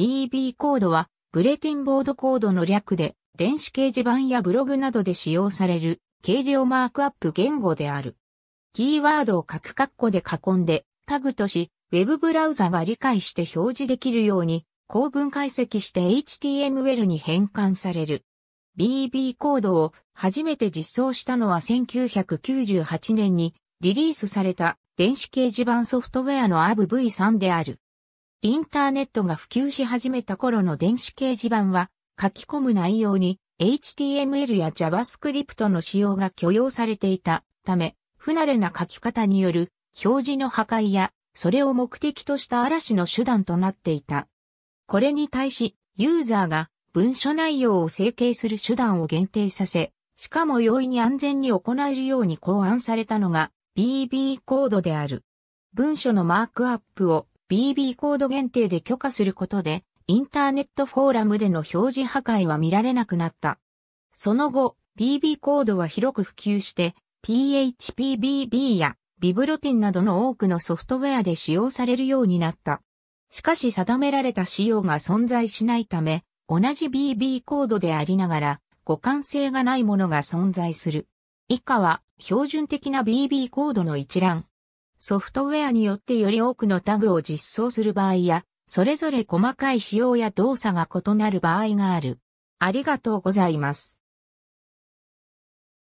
BB コードは、ブレティンボードコードの略で、電子掲示板やブログなどで使用される、軽量マークアップ言語である。キーワードを各括弧で囲んで、タグとし、ウェブブラウザが理解して表示できるように、構文解析して HTML に変換される。BB コードを初めて実装したのは1998年にリリースされた電子掲示板ソフトウェアの AVV3 である。インターネットが普及し始めた頃の電子掲示板は、書き込む内容に HTML や JavaScript の使用が許容されていたため、不慣れな書き方による表示の破壊や、それを目的とした嵐の手段となっていた。これに対し、ユーザーが文書内容を整形する手段を限定させ、しかも容易に安全に行えるように考案されたのが BB コードである。文書のマークアップを BB コード限定で許可することで、インターネットフォーラムでの表示破壊は見られなくなった。その後、BB コードは広く普及して、PHPBB やビブロティンなどの多くのソフトウェアで使用されるようになった。しかし定められた仕様が存在しないため、同じ BB コードでありながら、互換性がないものが存在する。以下は、標準的な BB コードの一覧。ソフトウェアによってより多くのタグを実装する場合や、それぞれ細かい仕様や動作が異なる場合がある。ありがとうございます。